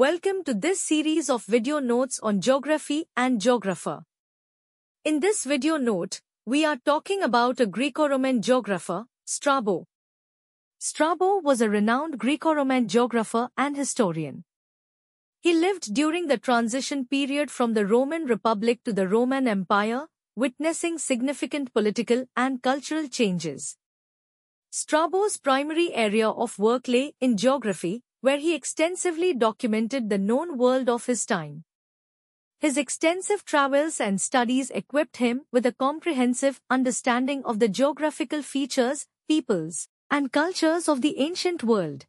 Welcome to this series of video notes on geography and geographer. In this video note, we are talking about a Greco-Roman geographer, Strabo. Strabo was a renowned Greco-Roman geographer and historian. He lived during the transition period from the Roman Republic to the Roman Empire, witnessing significant political and cultural changes. Strabo's primary area of work lay in geography, where he extensively documented the known world of his time. His extensive travels and studies equipped him with a comprehensive understanding of the geographical features, peoples, and cultures of the ancient world.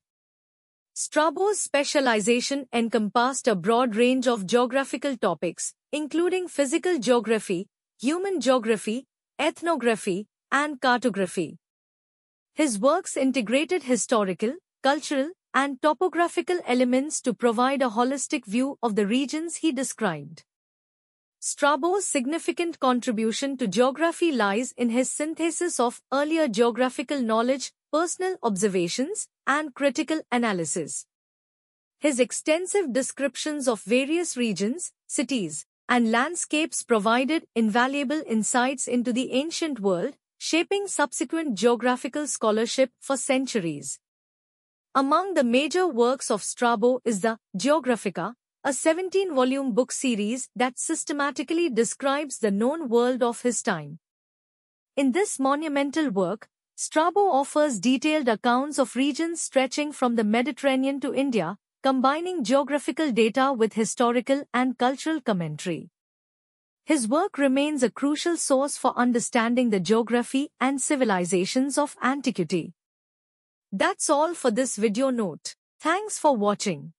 Strabo's specialization encompassed a broad range of geographical topics, including physical geography, human geography, ethnography, and cartography. His works integrated historical, cultural, and topographical elements to provide a holistic view of the regions he described. Strabo's significant contribution to geography lies in his synthesis of earlier geographical knowledge, personal observations, and critical analysis. His extensive descriptions of various regions, cities, and landscapes provided invaluable insights into the ancient world, shaping subsequent geographical scholarship for centuries. Among the major works of Strabo is the Geographica, a 17-volume book series that systematically describes the known world of his time. In this monumental work, Strabo offers detailed accounts of regions stretching from the Mediterranean to India, combining geographical data with historical and cultural commentary. His work remains a crucial source for understanding the geography and civilizations of antiquity. That's all for this video note. Thanks for watching.